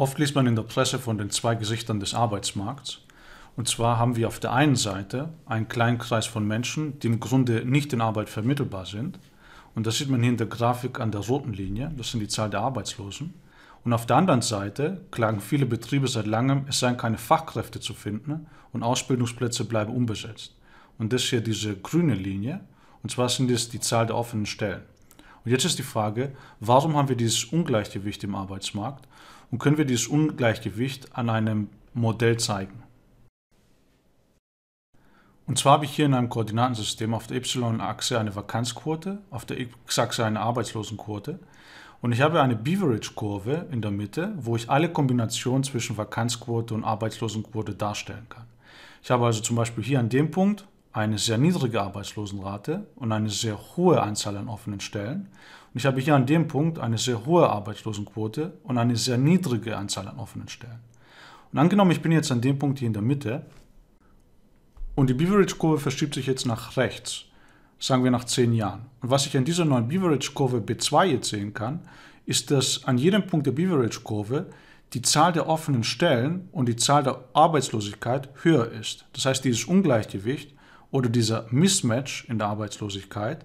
Oft liest man in der Presse von den zwei Gesichtern des Arbeitsmarkts. Und zwar haben wir auf der einen Seite einen kleinen Kreis von Menschen, die im Grunde nicht in Arbeit vermittelbar sind. Und das sieht man hier in der Grafik an der roten Linie, das sind die Zahl der Arbeitslosen. Und auf der anderen Seite klagen viele Betriebe seit langem, es seien keine Fachkräfte zu finden und Ausbildungsplätze bleiben unbesetzt. Und das hier diese grüne Linie, und zwar sind es die Zahl der offenen Stellen. Und jetzt ist die Frage, warum haben wir dieses Ungleichgewicht im Arbeitsmarkt? und können wir dieses Ungleichgewicht an einem Modell zeigen. Und zwar habe ich hier in einem Koordinatensystem auf der y-Achse eine Vakanzquote, auf der x-Achse eine Arbeitslosenquote und ich habe eine Beveridge-Kurve in der Mitte, wo ich alle Kombinationen zwischen Vakanzquote und Arbeitslosenquote darstellen kann. Ich habe also zum Beispiel hier an dem Punkt eine sehr niedrige Arbeitslosenrate und eine sehr hohe Anzahl an offenen Stellen. Und ich habe hier an dem Punkt eine sehr hohe Arbeitslosenquote und eine sehr niedrige Anzahl an offenen Stellen. Und angenommen, ich bin jetzt an dem Punkt hier in der Mitte und die Beverage-Kurve verschiebt sich jetzt nach rechts, sagen wir nach zehn Jahren. Und was ich an dieser neuen Beverage-Kurve B2 jetzt sehen kann, ist, dass an jedem Punkt der Beverage-Kurve die Zahl der offenen Stellen und die Zahl der Arbeitslosigkeit höher ist. Das heißt, dieses Ungleichgewicht oder dieser Mismatch in der Arbeitslosigkeit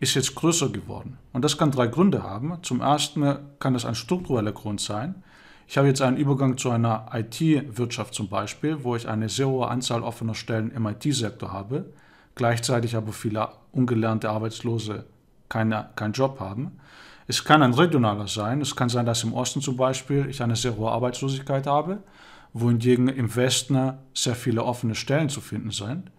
ist jetzt größer geworden. Und das kann drei Gründe haben. Zum ersten kann das ein struktureller Grund sein. Ich habe jetzt einen Übergang zu einer IT-Wirtschaft zum Beispiel, wo ich eine sehr hohe Anzahl offener Stellen im IT-Sektor habe, gleichzeitig aber viele ungelernte Arbeitslose keine, keinen Job haben. Es kann ein regionaler sein. Es kann sein, dass im Osten zum Beispiel ich eine sehr hohe Arbeitslosigkeit habe, wohingegen im Westen sehr viele offene Stellen zu finden sind.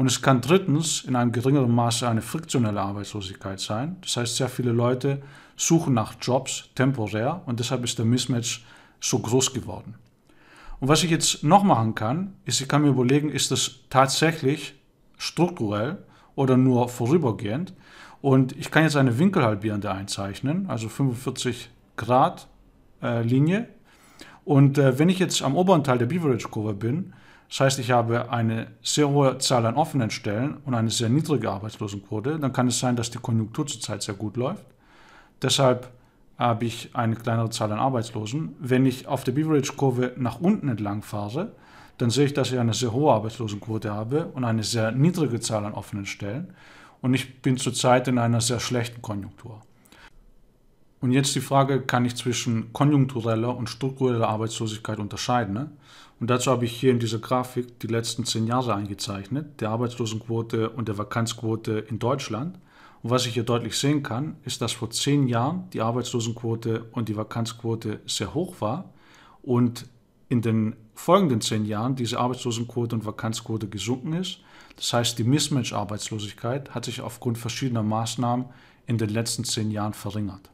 Und es kann drittens in einem geringeren Maße eine friktionelle Arbeitslosigkeit sein. Das heißt, sehr viele Leute suchen nach Jobs temporär und deshalb ist der Mismatch so groß geworden. Und was ich jetzt noch machen kann, ist, ich kann mir überlegen, ist das tatsächlich strukturell oder nur vorübergehend. Und ich kann jetzt eine Winkelhalbierende einzeichnen, also 45 Grad äh, Linie. Und äh, wenn ich jetzt am oberen Teil der Beverage Kurve bin, das heißt, ich habe eine sehr hohe Zahl an offenen Stellen und eine sehr niedrige Arbeitslosenquote. Dann kann es sein, dass die Konjunktur zurzeit sehr gut läuft. Deshalb habe ich eine kleinere Zahl an Arbeitslosen. Wenn ich auf der Beverage-Kurve nach unten entlang fahre, dann sehe ich, dass ich eine sehr hohe Arbeitslosenquote habe und eine sehr niedrige Zahl an offenen Stellen. Und ich bin zurzeit in einer sehr schlechten Konjunktur. Und jetzt die Frage, kann ich zwischen konjunktureller und struktureller Arbeitslosigkeit unterscheiden? Ne? Und dazu habe ich hier in dieser Grafik die letzten zehn Jahre eingezeichnet, der Arbeitslosenquote und der Vakanzquote in Deutschland. Und was ich hier deutlich sehen kann, ist, dass vor zehn Jahren die Arbeitslosenquote und die Vakanzquote sehr hoch war und in den folgenden zehn Jahren diese Arbeitslosenquote und Vakanzquote gesunken ist. Das heißt, die Mismatch-Arbeitslosigkeit hat sich aufgrund verschiedener Maßnahmen in den letzten zehn Jahren verringert.